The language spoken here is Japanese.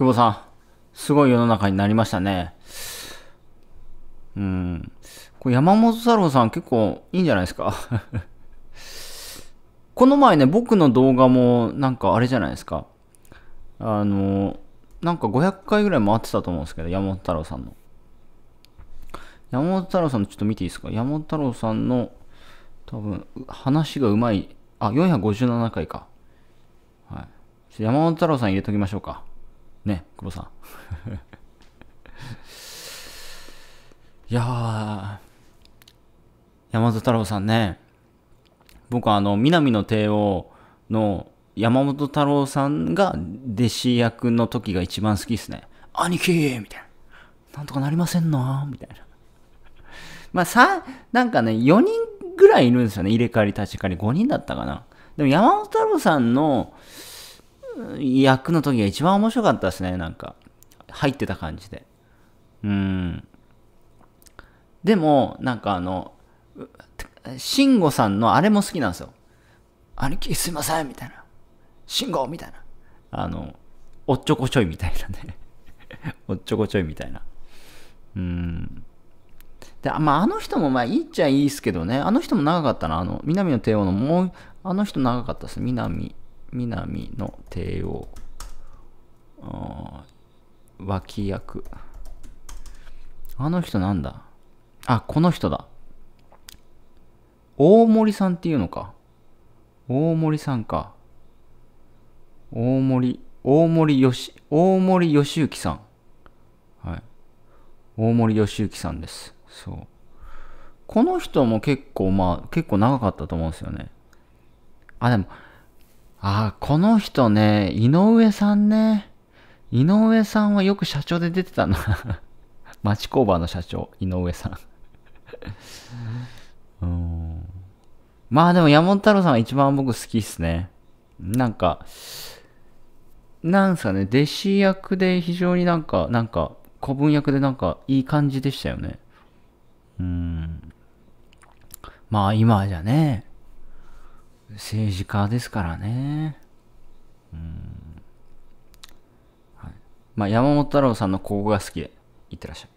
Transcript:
久保さん、すごい世の中になりましたね。うん。これ山本太郎さん結構いいんじゃないですか この前ね、僕の動画もなんかあれじゃないですか。あの、なんか500回ぐらい回ってたと思うんですけど、山本太郎さんの。山本太郎さんのちょっと見ていいですか山本太郎さんの多分話がうまい。あ、457回か。はい。山本太郎さん入れときましょうか。ね、久保さん。いや山田太郎さんね、僕はあの、南の帝王の山本太郎さんが弟子役の時が一番好きですね。兄貴みたいな。なんとかなりませんのみたいな。まあさ、なんかね、4人ぐらいいるんですよね。入れ替わり立ち替わり。5人だったかな。でも山本太郎さんの、役の時が一番面白かったですね、なんか。入ってた感じで。うん。でも、なんかあの、慎吾さんのあれも好きなんですよ。兄貴すいませんみたいな。慎吾みたいな。あの、おっちょこちょいみたいなね。おっちょこちょいみたいな。うん。で、まあ、あの人もまあいいっちゃいいっすけどね。あの人も長かったな。あの、南の帝王のもう、あの人長かったっす。南南の帝王脇役あの人なんだあこの人だ大森さんっていうのか大森さんか大森大森よし大森義きさんはい大森義きさんですそうこの人も結構まあ結構長かったと思うんですよねあでもああ、この人ね、井上さんね。井上さんはよく社長で出てたな 町工場の社長、井上さんうん。まあでも山本太郎さんは一番僕好きっすね。なんか、なんすかね、弟子役で非常になんか、なんか、古文役でなんかいい感じでしたよね。うん。まあ今じゃね、政治家ですからね。うん。はい、まあ、山本太郎さんの高校が好きで、行ってらっしゃい。